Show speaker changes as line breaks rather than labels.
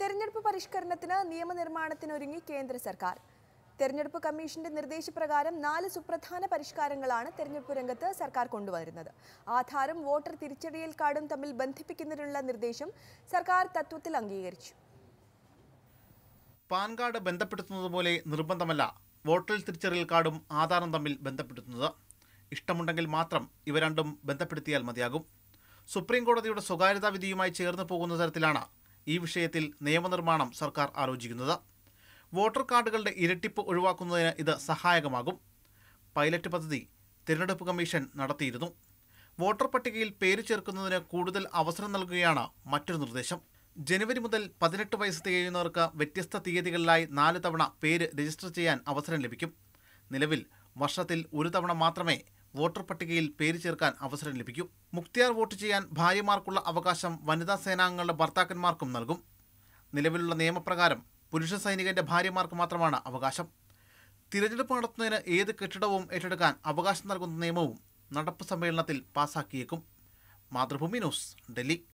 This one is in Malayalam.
തെരഞ്ഞെടുപ്പ് പരിഷ്കരണത്തിന് നിയമനിർമ്മാണത്തിനൊരുങ്ങി കേന്ദ്ര സർക്കാർ തെരഞ്ഞെടുപ്പ് കമ്മീഷന്റെ നിർദ്ദേശപ്രകാരം നാല് സുപ്രധാന പരിഷ്കാരങ്ങളാണ് തെരഞ്ഞെടുപ്പ് രംഗത്ത് സർക്കാർ കൊണ്ടുവരുന്നത് ആധാറും വോട്ടർ തിരിച്ചറിയൽ കാർഡും തമ്മിൽ ബന്ധിപ്പിക്കുന്നതിനുള്ള നിർദ്ദേശം സർക്കാർ തത്വത്തിൽ അംഗീകരിച്ചു
പാൻ കാർഡ് ബന്ധപ്പെടുത്തുന്നതുപോലെ നിർബന്ധമല്ല വോട്ടർ തിരിച്ചറിയൽ കാർഡും ആധാറും തമ്മിൽ ബന്ധപ്പെടുത്തുന്നത് ഇഷ്ടമുണ്ടെങ്കിൽ മാത്രം ഇവ രണ്ടും ബന്ധപ്പെടുത്തിയാൽ മതിയാകും സുപ്രീം കോടതിയുടെ സ്വകാര്യതാ വിധിയുമായി ചേർന്ന് പോകുന്ന തരത്തിലാണ് ഈ വിഷയത്തിൽ നിയമനിർമ്മാണം സർക്കാർ ആലോചിക്കുന്നത് വോട്ടർ കാർഡുകളുടെ ഇരട്ടിപ്പ് ഒഴിവാക്കുന്നതിന് ഇത് സഹായകമാകും പൈലറ്റ് പദ്ധതി തിരഞ്ഞെടുപ്പ് കമ്മീഷൻ നടത്തിയിരുന്നു വോട്ടർ പട്ടികയിൽ പേര് ചേർക്കുന്നതിന് കൂടുതൽ അവസരം നൽകുകയാണ് മറ്റൊരു നിർദ്ദേശം ജനുവരി മുതൽ പതിനെട്ട് വയസ്സ് തികയുന്നവർക്ക് വ്യത്യസ്ത തീയതികളിലായി നാല് തവണ പേര് രജിസ്റ്റർ ചെയ്യാൻ അവസരം ലഭിക്കും നിലവിൽ വർഷത്തിൽ ഒരു തവണ മാത്രമേ വോട്ടർ പട്ടികയിൽ പേര് ചേർക്കാൻ അവസരം ലഭിക്കും മുക്തിയാർ വോട്ട് ചെയ്യാൻ ഭാര്യമാർക്കുള്ള അവകാശം വനിതാ സേനാംഗങ്ങളുടെ ഭർത്താക്കന്മാർക്കും നൽകും നിലവിലുള്ള നിയമപ്രകാരം പുരുഷ സൈനികന്റെ ഭാര്യമാർക്ക് മാത്രമാണ് അവകാശം തിരഞ്ഞെടുപ്പ് നടത്തുന്നതിന് ഏത് കെട്ടിടവും ഏറ്റെടുക്കാൻ അവകാശം നൽകുന്ന നിയമവും നടപ്പ് സമ്മേളനത്തിൽ പാസാക്കിയേക്കും മാതൃഭൂമി ന്യൂസ് ഡൽഹി